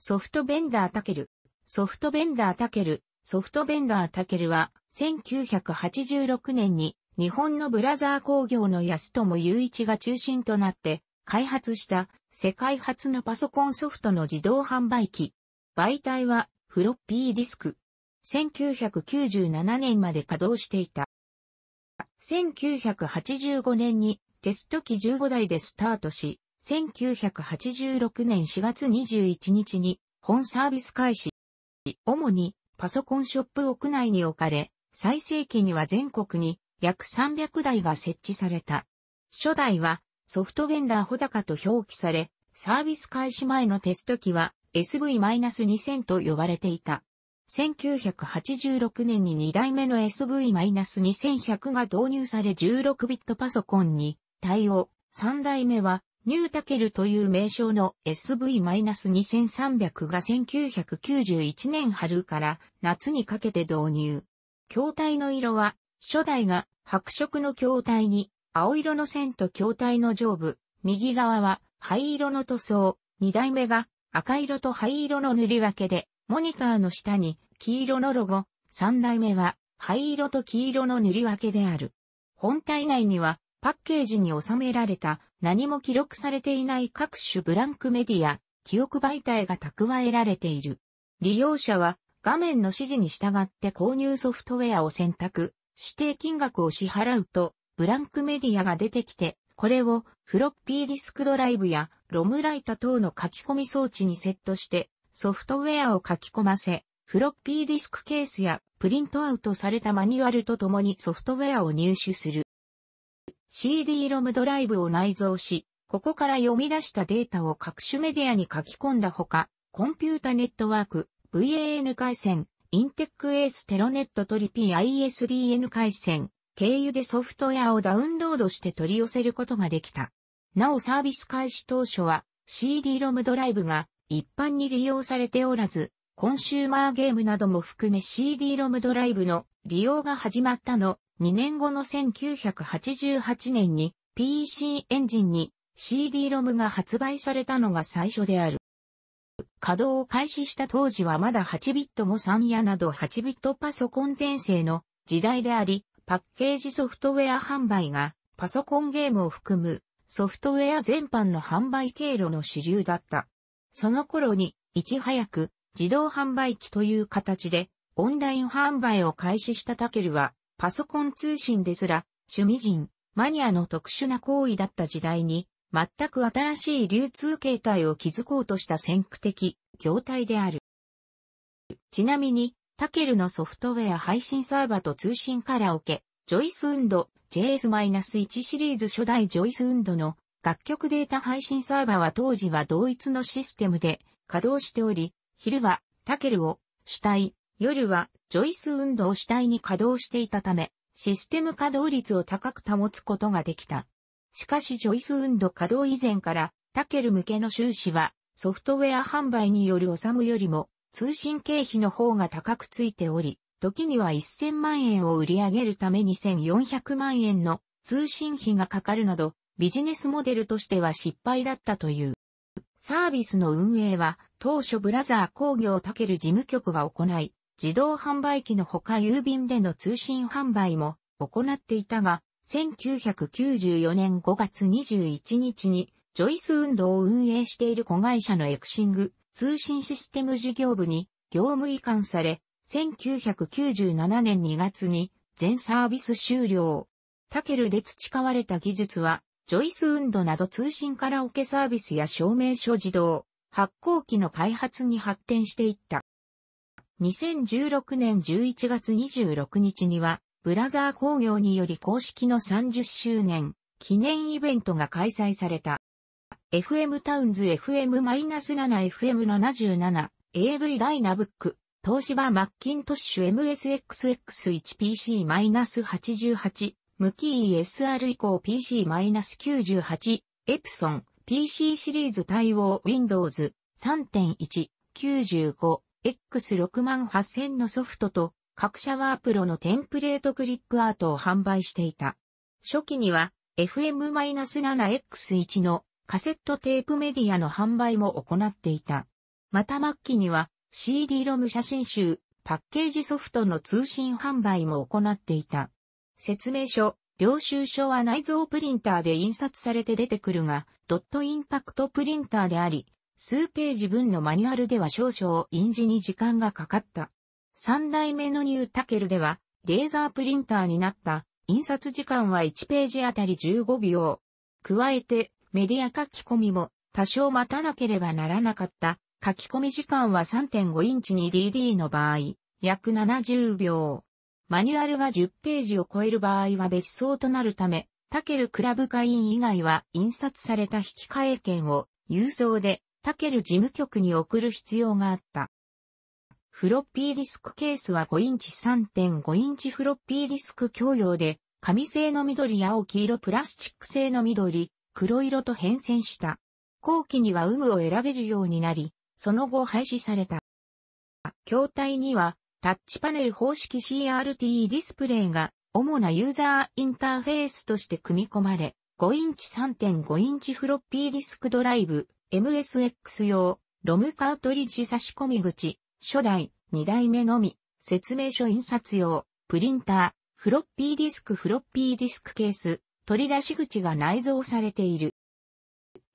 ソフトベンダータケル。ソフトベンダータケル。ソフトベンダータケルは、1986年に、日本のブラザー工業の安友雄一が中心となって、開発した、世界初のパソコンソフトの自動販売機。媒体は、フロッピーディスク。1997年まで稼働していた。1985年にテスト機15台でスタートし、1986年4月21日に本サービス開始。主にパソコンショップ屋内に置かれ、最盛期には全国に約300台が設置された。初代はソフトベンダー穂高と表記され、サービス開始前のテスト機は SV-2000 と呼ばれていた。1986年に2代目の SV-2100 が導入され16ビットパソコンに対応。3代目はニュータケルという名称の SV-2300 が1991年春から夏にかけて導入。筐体の色は、初代が白色の筐体に青色の線と筐体の上部、右側は灰色の塗装、二代目が赤色と灰色の塗り分けで、モニターの下に黄色のロゴ、三代目は灰色と黄色の塗り分けである。本体内にはパッケージに収められた何も記録されていない各種ブランクメディア、記憶媒体が蓄えられている。利用者は画面の指示に従って購入ソフトウェアを選択、指定金額を支払うと、ブランクメディアが出てきて、これをフロッピーディスクドライブやロムライタ等の書き込み装置にセットしてソフトウェアを書き込ませ、フロッピーディスクケースやプリントアウトされたマニュアルとともにソフトウェアを入手する。CD r o m ドライブを内蔵し、ここから読み出したデータを各種メディアに書き込んだほか、コンピュータネットワーク、VAN 回線、インテックエーステロネットトリピー ISDN 回線、経由でソフトウェアをダウンロードして取り寄せることができた。なおサービス開始当初は CD r o m ドライブが一般に利用されておらず、コンシューマーゲームなども含め CD r o m ドライブの利用が始まったの2年後の1988年に PC エンジンに CD-ROM が発売されたのが最初である。稼働を開始した当時はまだ8ビットも3やなど8ビットパソコン前世の時代であり、パッケージソフトウェア販売がパソコンゲームを含むソフトウェア全般の販売経路の主流だった。その頃にいち早く自動販売機という形でオンライン販売を開始したタケルはパソコン通信ですら、趣味人、マニアの特殊な行為だった時代に、全く新しい流通形態を築こうとした先駆的、業態である。ちなみに、タケルのソフトウェア配信サーバと通信カラオケ、ジョイスウンド JS-1 シリーズ初代ジョイスウンドの楽曲データ配信サーバは当時は同一のシステムで稼働しており、昼はタケルを主体、夜はジョイス運動主体に稼働していたため、システム稼働率を高く保つことができた。しかしジョイス運動稼働以前から、タケル向けの収支は、ソフトウェア販売による収むよりも、通信経費の方が高くついており、時には1000万円を売り上げるために1400万円の通信費がかかるなど、ビジネスモデルとしては失敗だったという。サービスの運営は、当初ブラザー工業タケル事務局が行い、自動販売機のほか郵便での通信販売も行っていたが、1994年5月21日にジョイス運動を運営している子会社のエクシング通信システム事業部に業務移管され、1997年2月に全サービス終了。タケルで培われた技術は、ジョイス運動など通信カラオケサービスや証明書自動、発行機の開発に発展していった。2016年11月26日には、ブラザー工業により公式の30周年記念イベントが開催された。FM タウンズ FM-7FM77、AV ダイナブック、東芝マッキントッシュ MSXX1PC-88、無機 e SR 以降 PC-98、エプソン、PC シリーズ対応 Windows 3.1、95、X68000 のソフトと各社ワープロのテンプレートクリップアートを販売していた。初期には FM-7X1 のカセットテープメディアの販売も行っていた。また末期には CD-ROM 写真集、パッケージソフトの通信販売も行っていた。説明書、領収書は内蔵プリンターで印刷されて出てくるが、ドットインパクトプリンターであり、数ページ分のマニュアルでは少々印字に時間がかかった。三代目のニュータケルでは、レーザープリンターになった、印刷時間は1ページあたり15秒。加えて、メディア書き込みも多少待たなければならなかった。書き込み時間は3.5インチに DD の場合、約70秒。マニュアルが10ページを超える場合は別荘となるため、タケルクラブ会員以外は印刷された引換券を郵送でタケル事務局に送る必要があった。フロッピーディスクケースは5インチ3.5インチフロッピーディスク共用で、紙製の緑青黄色プラスチック製の緑、黒色と変遷した。後期には有無を選べるようになり、その後廃止された。筐体には、タッチパネル方式 CRT ディスプレイが、主なユーザーインターフェースとして組み込まれ、5インチ3.5インチフロッピーディスクドライブ、MSX 用、ロムカートリッジ差し込み口、初代、二代目のみ、説明書印刷用、プリンター、フロッピーディスクフロッピーディスクケース、取り出し口が内蔵されている。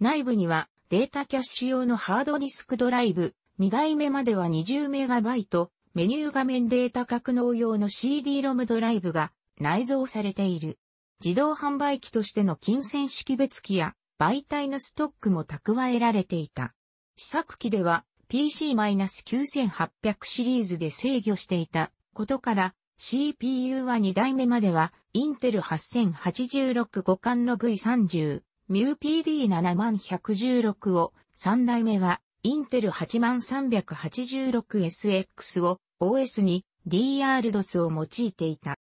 内部には、データキャッシュ用のハードディスクドライブ、二代目までは 20MB、メニュー画面データ格納用の CD-ROM ドライブが内蔵されている。自動販売機としての金銭識別機や媒体のストックも蓄えられていた。試作機では PC-9800 シリーズで制御していたことから CPU は2代目まではインテル8086互換の V30、MUPD7116 を3代目はインテル 8386SX を OS に DRDOS を用いていた。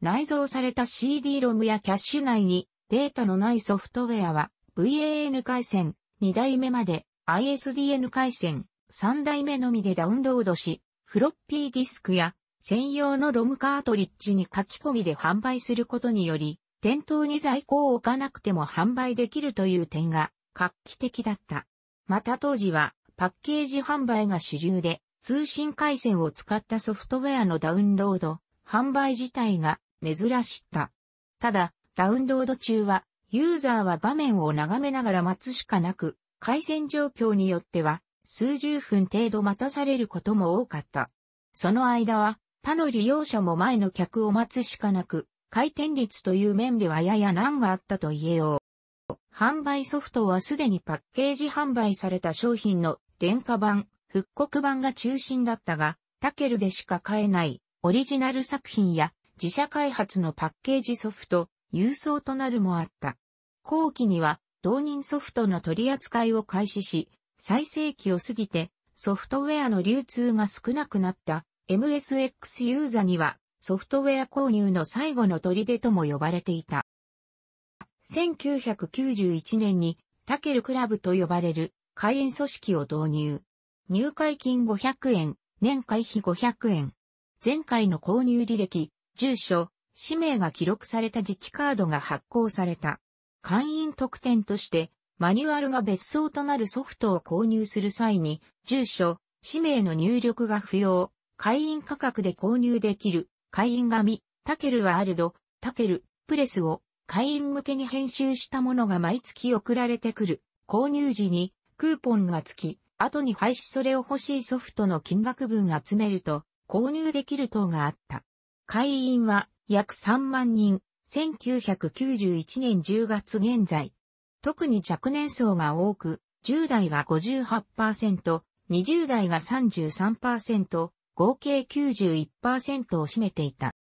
内蔵された CD ロムやキャッシュ内にデータのないソフトウェアは VAN 回線2代目まで ISDN 回線3代目のみでダウンロードし、フロッピーディスクや専用のロムカートリッジに書き込みで販売することにより、店頭に在庫を置かなくても販売できるという点が画期的だった。また当時はパッケージ販売が主流で通信回線を使ったソフトウェアのダウンロード、販売自体が珍しった。ただ、ダウンロード中は、ユーザーは画面を眺めながら待つしかなく、回線状況によっては、数十分程度待たされることも多かった。その間は、他の利用者も前の客を待つしかなく、回転率という面ではやや難があったと言えよう。販売ソフトはすでにパッケージ販売された商品の廉価版、復刻版が中心だったが、タケルでしか買えないオリジナル作品や自社開発のパッケージソフト、郵送となるもあった。後期には、導入ソフトの取り扱いを開始し、最盛期を過ぎて、ソフトウェアの流通が少なくなった MSX ユーザには、ソフトウェア購入の最後の取り出とも呼ばれていた。1991年に、タケルクラブと呼ばれる会員組織を導入。入会金500円、年会費500円。前回の購入履歴、住所、氏名が記録された磁気カードが発行された。会員特典として、マニュアルが別荘となるソフトを購入する際に、住所、氏名の入力が不要、会員価格で購入できる、会員紙、タケルワールド、タケル、プレスを、会員向けに編集したものが毎月送られてくる。購入時に、クーポンが付き、後に廃止それを欲しいソフトの金額分集めると、購入できる等があった。会員は、約3万人、1991年10月現在。特に若年層が多く、10代が58%、20代が33%、合計91%を占めていた。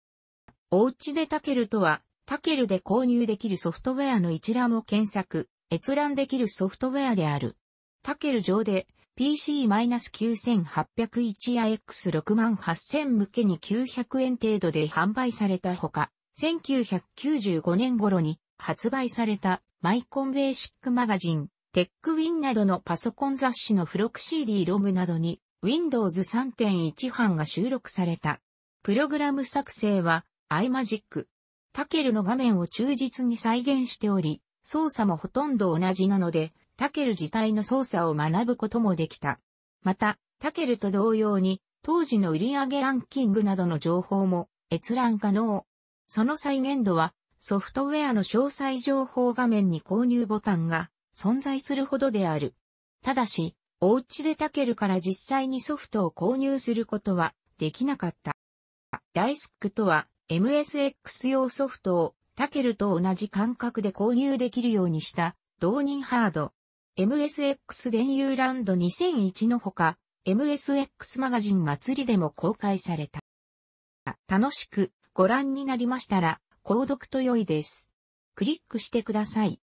おうちでタケルとは、タケルで購入できるソフトウェアの一覧を検索、閲覧できるソフトウェアである。タケル上で PC-9801 や X68000 向けに900円程度で販売されたほか、1995年頃に発売されたマイコンベーシックマガジン、テックウィンなどのパソコン雑誌の付録 CD ロムなどに Windows 3.1版が収録された。プログラム作成は iMagic。タケルの画面を忠実に再現しており、操作もほとんど同じなので、タケル自体の操作を学ぶこともできた。また、タケルと同様に、当時の売上ランキングなどの情報も閲覧可能。その再現度は、ソフトウェアの詳細情報画面に購入ボタンが存在するほどである。ただし、お家でタケルから実際にソフトを購入することはできなかった。ダイスクとは MSX 用ソフトをタケルと同じ感覚で購入できるようにした同人ハード。MSX 電遊ランド2001のほか、MSX マガジン祭りでも公開された。楽しくご覧になりましたら、購読と良いです。クリックしてください。